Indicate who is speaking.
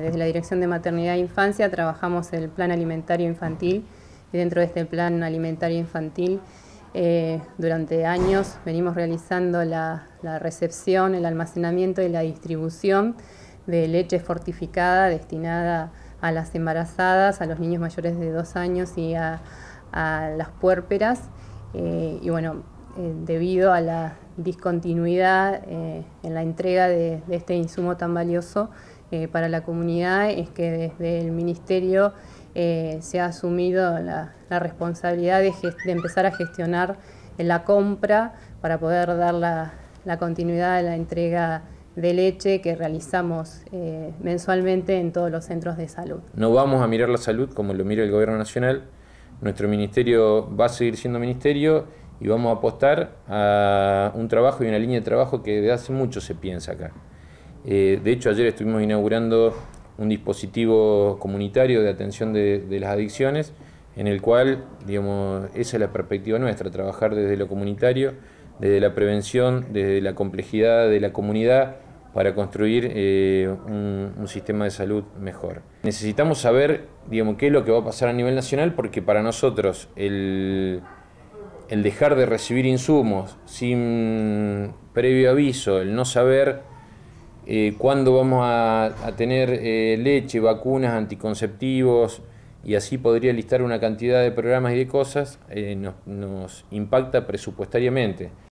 Speaker 1: Desde la Dirección de Maternidad e Infancia trabajamos el Plan Alimentario Infantil y dentro de este Plan Alimentario Infantil eh, durante años venimos realizando la, recepción, el almacenamiento y la distribución de leche fortificada destinada a las embarazadas, a los niños mayores de dos años y a, las puérperas. Eh, y bueno, eh, debido a la discontinuidad en la entrega de este insumo tan valioso, eh, para la comunidad es que desde el Ministerio eh, se ha asumido la, responsabilidad de, empezar a gestionar la compra para poder dar la, continuidad a la entrega de leche que realizamos eh, mensualmente en todos los centros de salud.
Speaker 2: No vamos a mirar la salud como lo mira el Gobierno Nacional. Nuestro ministerio va a seguir siendo ministerio y vamos a apostar a un trabajo y una línea de trabajo que desde hace mucho se piensa acá. Eh, de hecho, ayer estuvimos inaugurando un dispositivo comunitario de atención de, las adicciones, en el cual, digamos, esa es la perspectiva nuestra, trabajar desde lo comunitario, desde la prevención, desde la complejidad de la comunidad, para construir eh, un, sistema de salud mejor. Necesitamos saber, digamos, qué es lo que va a pasar a nivel nacional, porque para nosotros el, el dejar de recibir insumos sin previo aviso, el no saber eh, cuándo vamos a, tener eh, leche, vacunas, anticonceptivos, y así podría listar una cantidad de programas y de cosas, eh, nos impacta presupuestariamente.